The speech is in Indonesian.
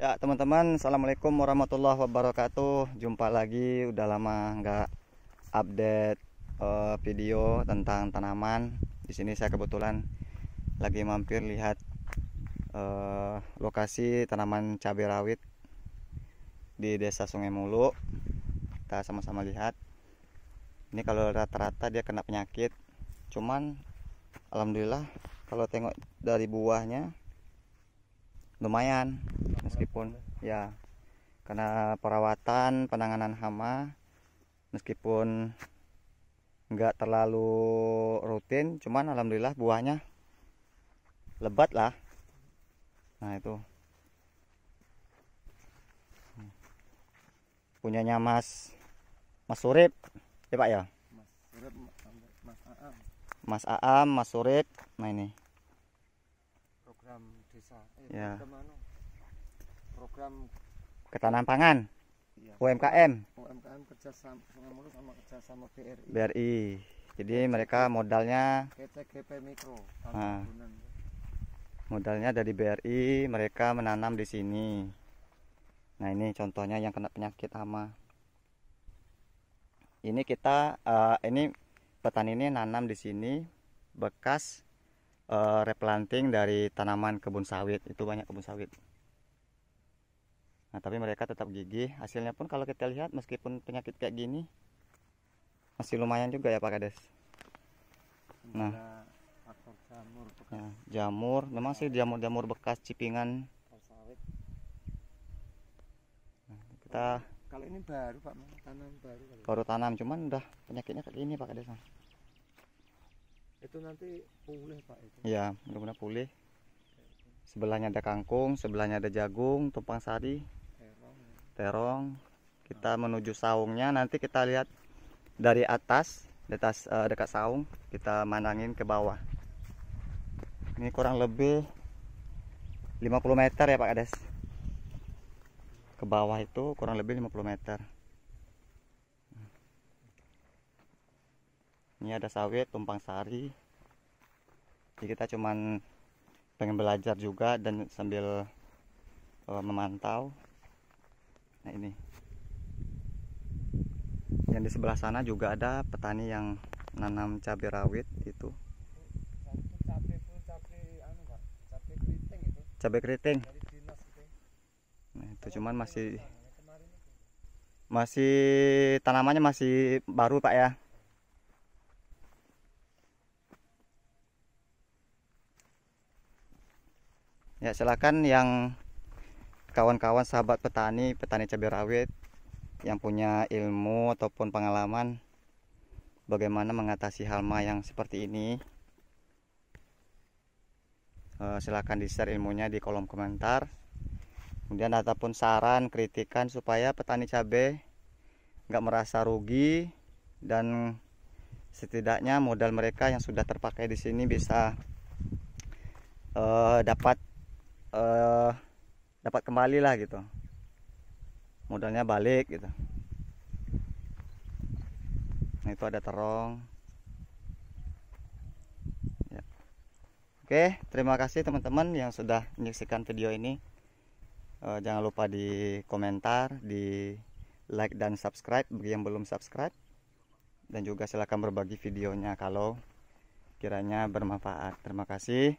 Ya teman-teman Assalamualaikum warahmatullahi wabarakatuh Jumpa lagi udah lama nggak update uh, video tentang tanaman di sini saya kebetulan lagi mampir lihat uh, lokasi tanaman cabai rawit di desa Sungai Mulu kita sama-sama lihat ini kalau rata-rata dia kena penyakit cuman Alhamdulillah kalau tengok dari buahnya lumayan meskipun ya karena perawatan penanganan hama meskipun nggak terlalu rutin cuman alhamdulillah buahnya lebat lah nah itu punyanya mas mas Surip ya pak ya mas Aam mas Aam mas Surip nah ini program desa eh, ya. program, anu, program ketahanan pangan ya. UMKM UMKM kerjasama sama kerjasama BRI BRI jadi mereka modalnya PTGP Mikro nah, modalnya dari BRI mereka menanam di sini nah ini contohnya yang kena penyakit hama ini kita uh, ini petani ini nanam di sini bekas uh, replanting dari tanaman kebun sawit itu banyak kebun sawit nah tapi mereka tetap gigih hasilnya pun kalau kita lihat meskipun penyakit kayak gini masih lumayan juga ya Pak Kades nah, nah jamur, memang sih jamur-jamur bekas cipingan nah, kita kalau ini baru Pak, tanam baru. Baru tanam, cuman udah penyakitnya kayak gini Pak Kades itu nanti pulih pak itu ya mudah-mudahan pulih sebelahnya ada kangkung sebelahnya ada jagung tumpang sari terong, ya. terong. kita nah. menuju saungnya nanti kita lihat dari atas detas uh, eh, dekat saung kita manangin ke bawah ini kurang lebih 50 meter ya Pak Kades ke bawah itu kurang lebih 50 meter ini ada sawit tumpang sari jadi kita cuman pengen belajar juga dan sambil uh, memantau nah ini yang di sebelah sana juga ada petani yang nanam cabai rawit itu cabai keriting nah itu cuman masih masih tanamannya masih baru pak ya ya silakan yang kawan-kawan sahabat petani petani cabai rawit yang punya ilmu ataupun pengalaman bagaimana mengatasi halma yang seperti ini eh, silakan silahkan di share ilmunya di kolom komentar kemudian ataupun saran kritikan supaya petani cabai nggak merasa rugi dan setidaknya modal mereka yang sudah terpakai di sini bisa uh, dapat uh, dapat kembali lah gitu modalnya balik gitu nah itu ada terong ya. oke terima kasih teman-teman yang sudah menyaksikan video ini uh, jangan lupa di komentar di like dan subscribe bagi yang belum subscribe dan juga silahkan berbagi videonya kalau kiranya bermanfaat. Terima kasih.